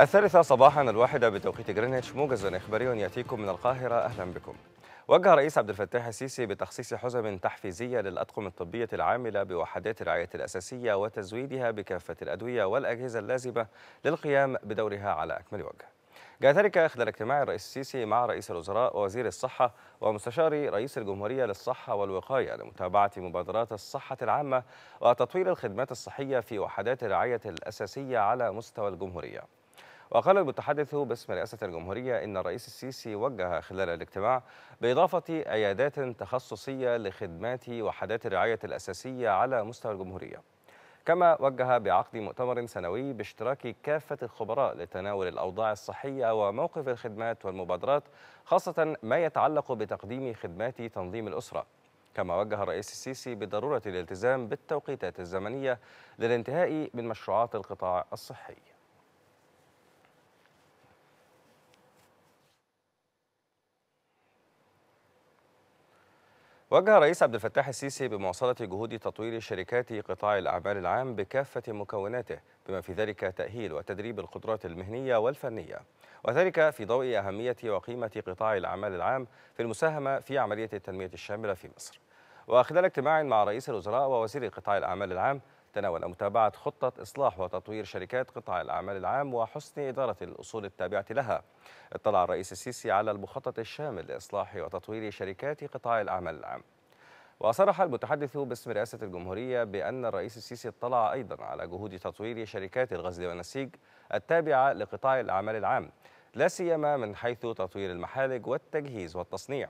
الثالثة صباحا الواحدة بتوقيت جرينتش موجز إخباري يأتيكم من القاهرة أهلا بكم وجه الرئيس عبد الفتاح السيسي بتخصيص حزم تحفيزية للأطقم الطبية العاملة بوحدات الرعاية الأساسية وتزويدها بكافة الأدوية والأجهزة اللازمة للقيام بدورها على أكمل وجه جاء ذلك خلال اجتماع الرئيس السيسي مع رئيس الوزراء ووزير الصحة ومستشار رئيس الجمهورية للصحة والوقاية لمتابعة مبادرات الصحة العامة وتطوير الخدمات الصحية في وحدات الرعاية الأساسية على مستوى الجمهورية وقال المتحدث باسم رئاسة الجمهورية إن الرئيس السيسي وجه خلال الاجتماع بإضافة عيادات تخصصية لخدمات وحدات الرعاية الأساسية على مستوى الجمهورية كما وجه بعقد مؤتمر سنوي باشتراك كافة الخبراء لتناول الأوضاع الصحية وموقف الخدمات والمبادرات خاصة ما يتعلق بتقديم خدمات تنظيم الأسرة كما وجه الرئيس السيسي بضرورة الالتزام بالتوقيتات الزمنية للانتهاء من مشروعات القطاع الصحي وجه الرئيس عبد الفتاح السيسي بمواصلة جهود تطوير شركات قطاع الأعمال العام بكافة مكوناته بما في ذلك تأهيل وتدريب القدرات المهنية والفنية وذلك في ضوء أهمية وقيمة قطاع الأعمال العام في المساهمة في عملية التنمية الشاملة في مصر وخلال اجتماع مع رئيس الوزراء ووزير قطاع الأعمال العام تناول متابعة خطة إصلاح وتطوير شركات قطاع الأعمال العام وحسن إدارة الأصول التابعة لها اطلع الرئيس السيسي على المخطط الشامل لإصلاح وتطوير شركات قطاع الأعمال العام وصرح المتحدث باسم رئاسة الجمهورية بأن الرئيس السيسي اطلع أيضا على جهود تطوير شركات الغزل والنسيج التابعة لقطاع الأعمال العام لا سيما من حيث تطوير المحالج والتجهيز والتصنيع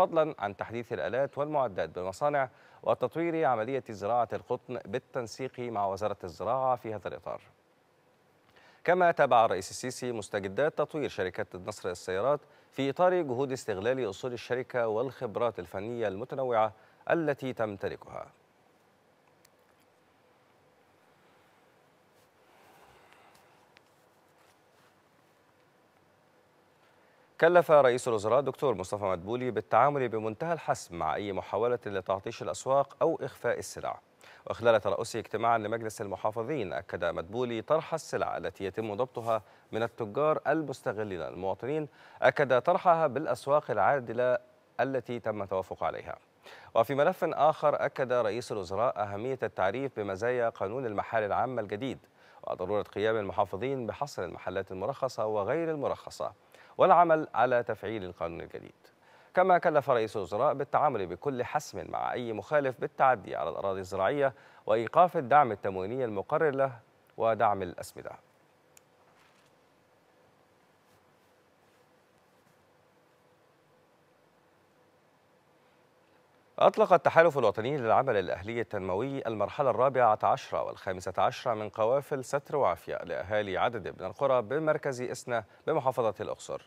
فضلا عن تحديث الآلات والمعدات بالمصانع وتطوير عملية زراعة القطن بالتنسيق مع وزارة الزراعة في هذا الإطار كما تابع الرئيس السيسي مستجدات تطوير شركة نصر للسيارات في إطار جهود استغلال أصول الشركة والخبرات الفنية المتنوعة التي تمتلكها كلف رئيس الوزراء الدكتور مصطفى مدبولي بالتعامل بمنتهى الحسم مع أي محاولة لتعطيش الأسواق أو إخفاء السلع وخلال ترأسه اجتماعا لمجلس المحافظين أكد مدبولي طرح السلع التي يتم ضبطها من التجار المستغلين المواطنين أكد طرحها بالأسواق العادلة التي تم التوافق عليها وفي ملف آخر أكد رئيس الوزراء أهمية التعريف بمزايا قانون المحال العامة الجديد وضرورة قيام المحافظين بحصر المحلات المرخصة وغير المرخصة والعمل على تفعيل القانون الجديد كما كلف رئيس الوزراء بالتعامل بكل حسم مع أي مخالف بالتعدي على الأراضي الزراعية وإيقاف الدعم التمويني المقرر له ودعم الأسمدة أطلق التحالف الوطني للعمل الأهلي التنموي المرحلة الرابعة عشرة والخامسة عشرة من قوافل ستر وعافية لأهالي عدد من القرى بمركز إسنا بمحافظة الأقصر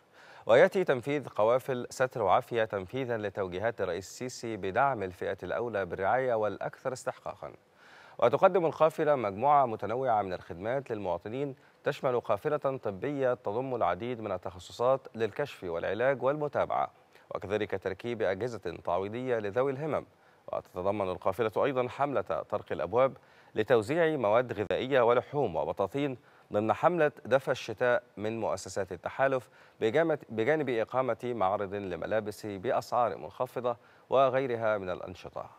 ويأتي تنفيذ قوافل ستر وعافية تنفيذا لتوجيهات الرئيس السيسي بدعم الفئة الأولى بالرعاية والأكثر استحقاقا وتقدم القافلة مجموعة متنوعة من الخدمات للمواطنين تشمل قافلة طبية تضم العديد من التخصصات للكشف والعلاج والمتابعة وكذلك تركيب أجهزة تعويضية لذوي الهمم وتتضمن القافلة أيضا حملة طرق الأبواب لتوزيع مواد غذائية ولحوم وبطاطين ضمن حملة دفى الشتاء من مؤسسات التحالف بجانب إقامة معرض لملابس بأسعار منخفضة وغيرها من الأنشطة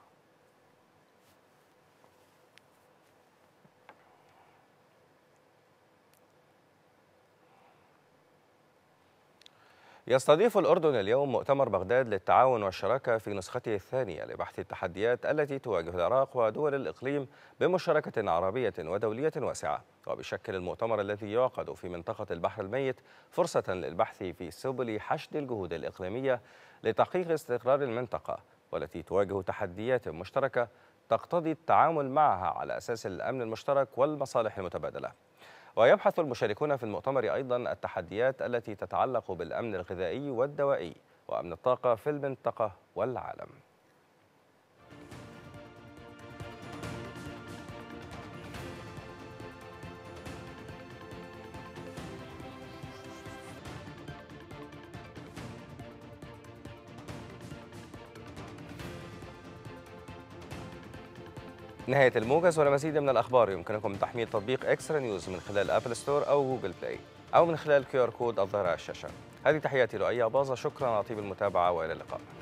يستضيف الأردن اليوم مؤتمر بغداد للتعاون والشراكة في نسخته الثانية لبحث التحديات التي تواجه العراق ودول الإقليم بمشاركة عربية ودولية واسعة وبشكل المؤتمر الذي يعقد في منطقة البحر الميت فرصة للبحث في سبل حشد الجهود الإقليمية لتحقيق استقرار المنطقة والتي تواجه تحديات مشتركة تقتضي التعامل معها على أساس الأمن المشترك والمصالح المتبادلة ويبحث المشاركون في المؤتمر أيضا التحديات التي تتعلق بالأمن الغذائي والدوائي وأمن الطاقة في المنطقة والعالم نهاية الموجز ولمزيد من الأخبار يمكنكم تحميل تطبيق إكسترا نيوز من خلال أبل ستور أو جوجل بلاي أو من خلال كيو آر كود الظاهر على الشاشة هذه تحياتي لؤي أباظة شكرا على طيب المتابعة وإلى اللقاء